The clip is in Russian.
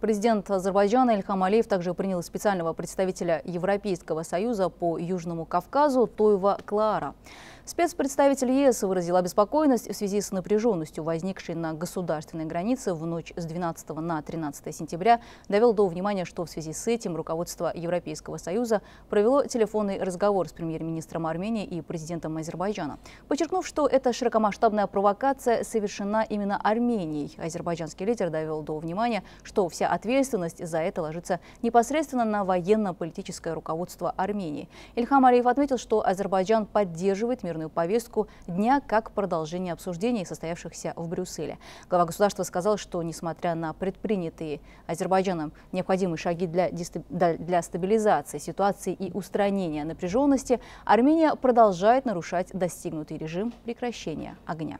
Президент Азербайджана Ильхам Алиев также принял специального представителя Европейского союза по Южному Кавказу Тойва Клаара. Спецпредставитель ЕС выразил обеспокоенность в связи с напряженностью, возникшей на государственной границе в ночь с 12 на 13 сентября, довел до внимания, что в связи с этим руководство Европейского Союза провело телефонный разговор с премьер-министром Армении и президентом Азербайджана, подчеркнув, что эта широкомасштабная провокация совершена именно Арменией. Азербайджанский лидер довел до внимания, что вся ответственность за это ложится непосредственно на военно-политическое руководство Армении. Ильхам Алиев отметил, что Азербайджан поддерживает мир всемирную повестку дня как продолжение обсуждений, состоявшихся в Брюсселе. Глава государства сказал, что несмотря на предпринятые Азербайджаном необходимые шаги для, для стабилизации ситуации и устранения напряженности, Армения продолжает нарушать достигнутый режим прекращения огня.